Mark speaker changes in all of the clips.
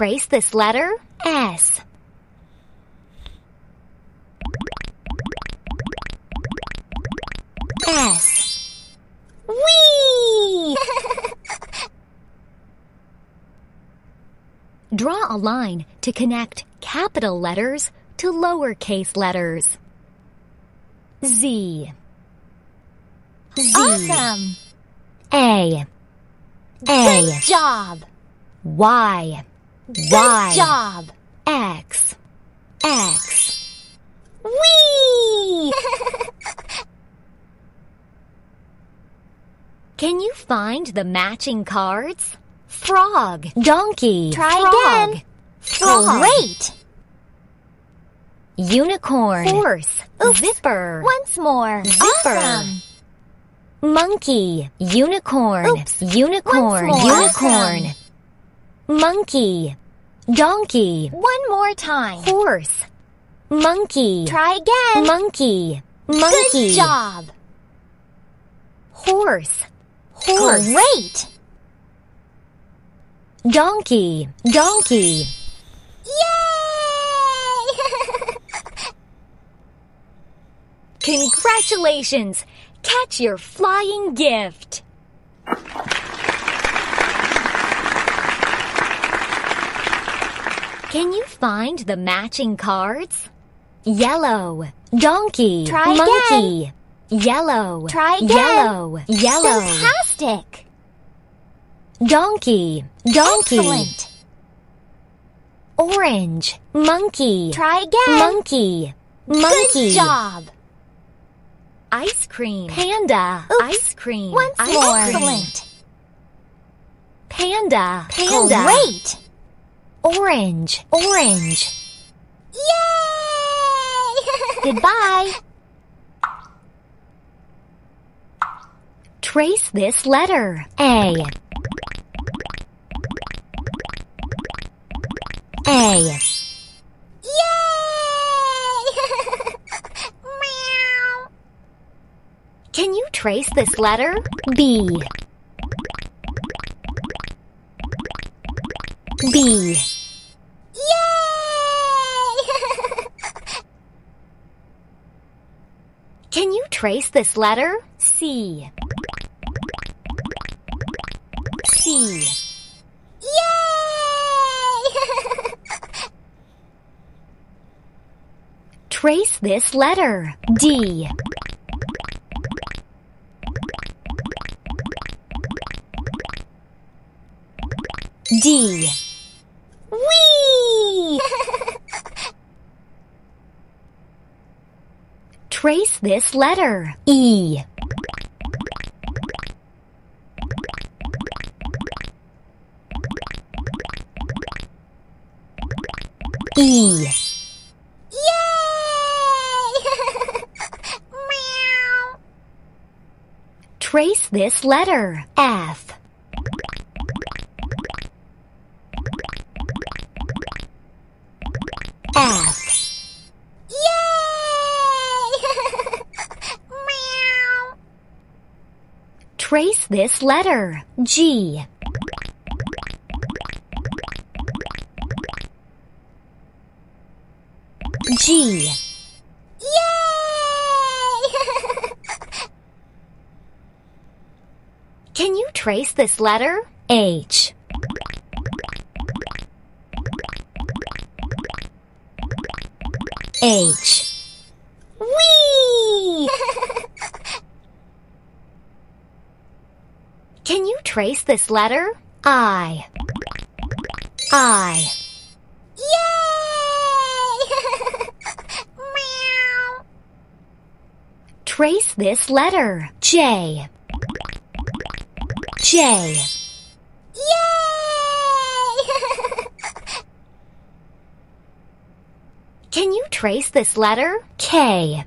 Speaker 1: trace this letter S.
Speaker 2: S. Whee!
Speaker 1: Draw a line to connect capital letters to lowercase letters. Z.
Speaker 2: Z. Awesome.
Speaker 1: A. A. Good job. Y. Y. job. X. X. Can you find the matching cards? Frog. Donkey. Try Frog. again. Frog. Great. Unicorn. Horse. Oops. Zipper. Once more. Zipper. Awesome. Monkey. Unicorn. Oops. Unicorn. Unicorn. Awesome. Monkey. Donkey. One more time. Horse. Monkey. Try again. Monkey.
Speaker 2: Monkey. Good job.
Speaker 1: Horse. Horse. Great. Donkey. Donkey.
Speaker 2: Yay!
Speaker 1: Congratulations! Catch your flying gift! Can you find the matching cards? Yellow, donkey, Try monkey. Again. Yellow. Try again. Yellow. Yellow. Fantastic. Donkey. Donkey. Excellent. Orange. Monkey. Try again. Monkey. Monkey. Good job. Ice cream. Panda. Oops. Ice cream. Once Ice more. Excellent. Panda. Panda. Great. Orange, orange.
Speaker 2: Yay! Goodbye.
Speaker 1: Trace this letter. A. A. Yay! Can you trace this letter? B. B. Yay! Can you trace this letter? C.
Speaker 2: C. Yay!
Speaker 1: trace this letter. D. D. Trace this letter. E.
Speaker 2: E. Yay!
Speaker 1: Trace this letter. F. this letter? G. G.
Speaker 2: Yay!
Speaker 1: Can you trace this letter? H. H. trace this letter? I. I.
Speaker 2: Yay! Meow.
Speaker 1: Trace this letter. J. J.
Speaker 2: Yay!
Speaker 1: Can you trace this letter? K.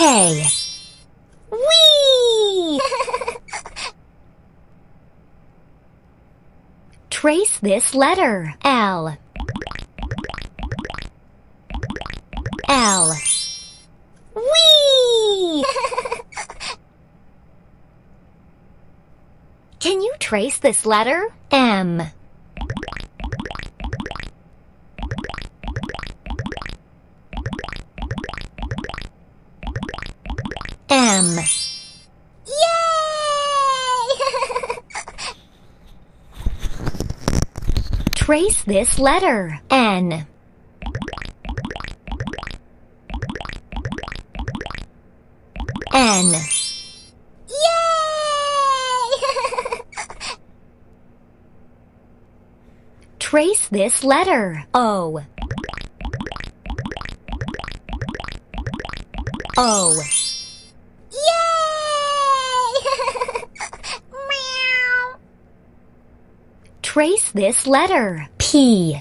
Speaker 1: K.
Speaker 2: Whee!
Speaker 1: Trace this letter. L. L. Whee! Can you trace this letter? M. M. Yay! Trace this letter. N. N. Yay! Trace this letter. O. O. Trace this letter. P.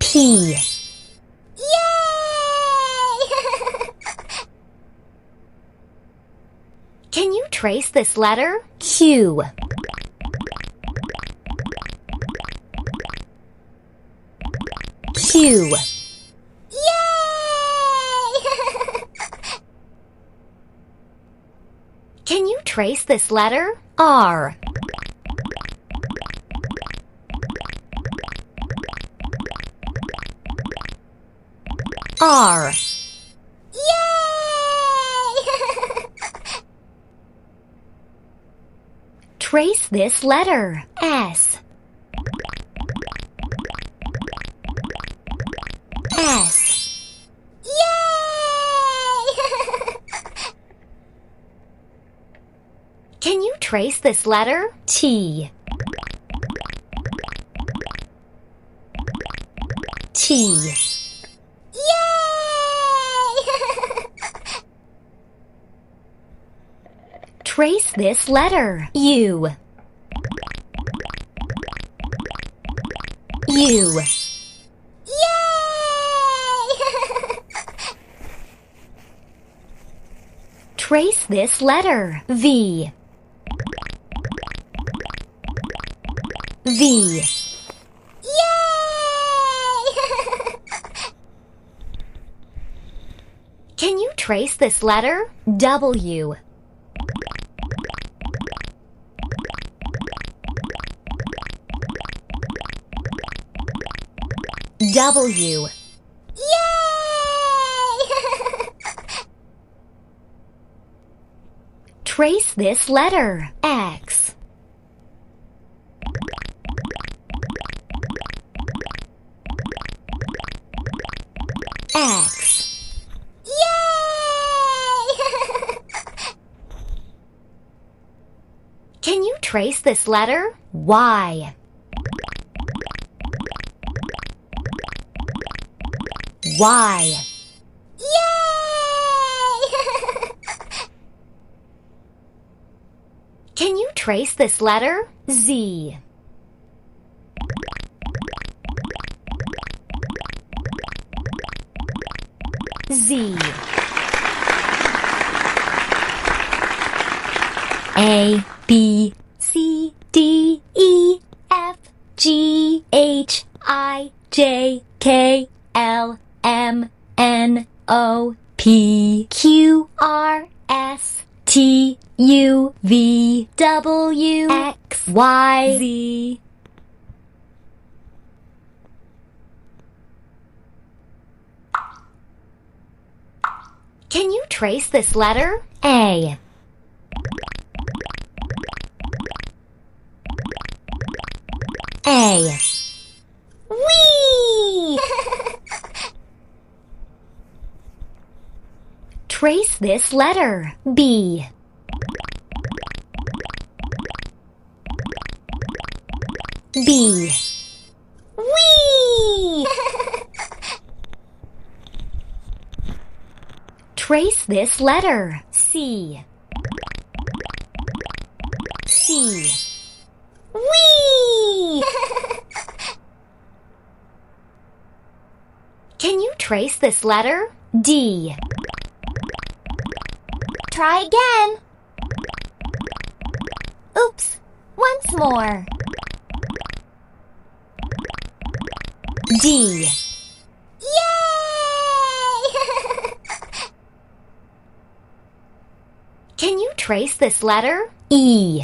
Speaker 1: P.
Speaker 2: Yay!
Speaker 1: Can you trace this letter? Q. Q. trace this letter? R. R. Yay! trace this letter. trace this letter? T. T.
Speaker 2: Yay!
Speaker 1: trace this letter. U. U. Trace this letter. V. V. Yay! Can you trace this letter? W. W. Yay! Trace this letter. trace this letter Y. Y.
Speaker 2: Yay!
Speaker 1: Can you trace this letter Z? Z. A, B, D E F G H I J K L M N O P Q R S T U V W X Y Z Can you trace this letter? A. away. Whee! Trace this letter, B. B. Whee! Trace this letter, C. C. trace this letter? D. Try again. Oops, once more. D.
Speaker 2: Yay!
Speaker 1: Can you trace this letter? E.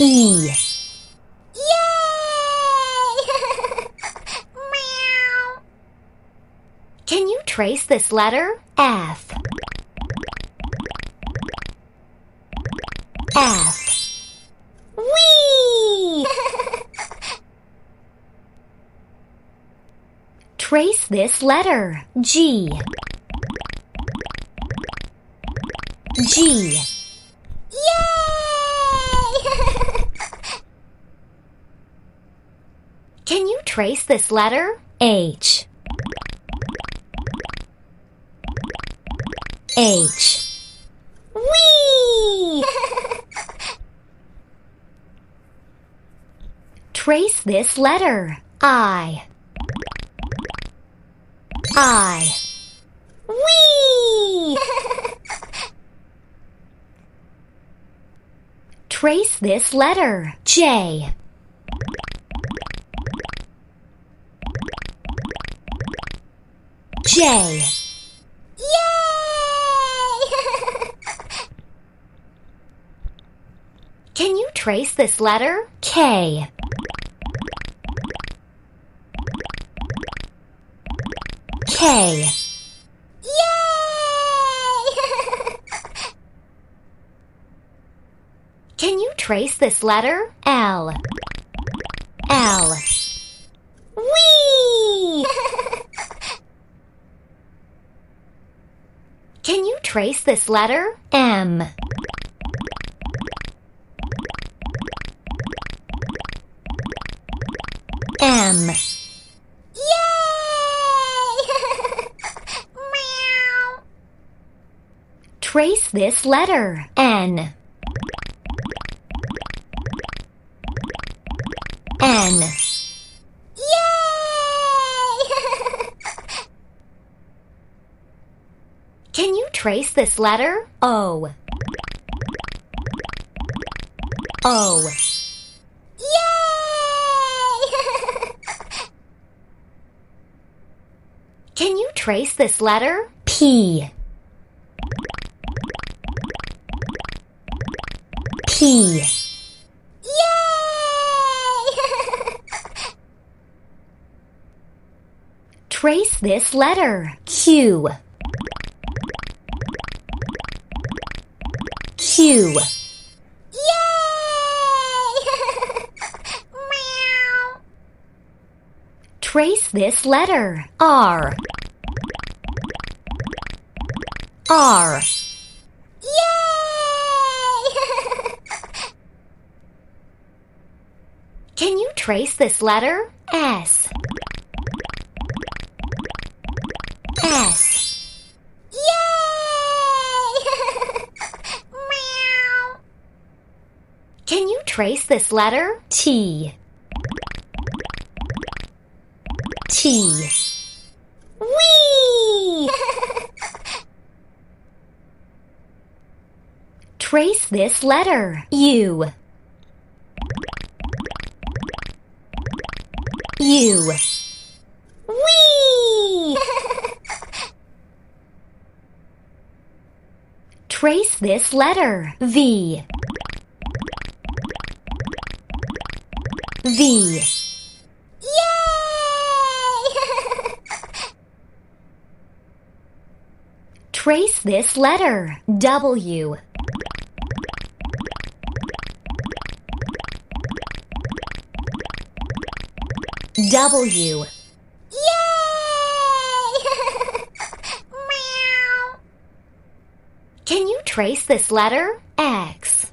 Speaker 1: E. trace this letter? F. F. Whee! trace this letter. G. G.
Speaker 2: Yay!
Speaker 1: Can you trace this letter? H.
Speaker 2: H. Whee!
Speaker 1: Trace this letter. I. I. Whee! Trace this letter. J. J. trace this letter K. K.
Speaker 2: Yay!
Speaker 1: Can you trace this letter L? L. Whee! Can you trace this letter M? trace this letter. N. N.
Speaker 2: Yay!
Speaker 1: Can you trace this letter? O. O. Yay! Can you trace this letter? P. Yay! Trace this letter. Q. Q. Trace this letter. R. R. Can you trace this letter? S.
Speaker 2: S. Yay! Meow.
Speaker 1: Can you trace this letter? T. T. Wee! trace this letter. U. you. Whee! Trace this letter. V. V.
Speaker 2: Yay!
Speaker 1: Trace this letter. W. W. Yay!
Speaker 2: Meow.
Speaker 1: Can you trace this letter? X.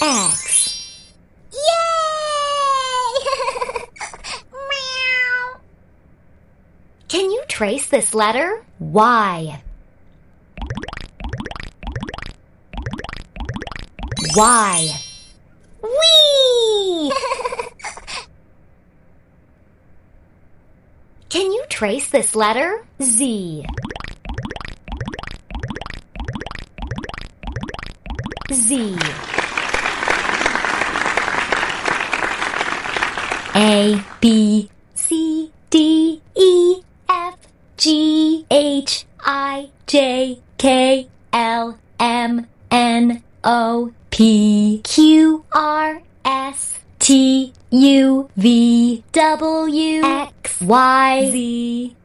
Speaker 2: X. Yay! Meow.
Speaker 1: Can you trace this letter? Y. Y. Trace this letter Z. Z. A, B, C, D, E, F, G, H, I, J, K, L, M, N, O, P, Q, R, S, T U V W X Y Z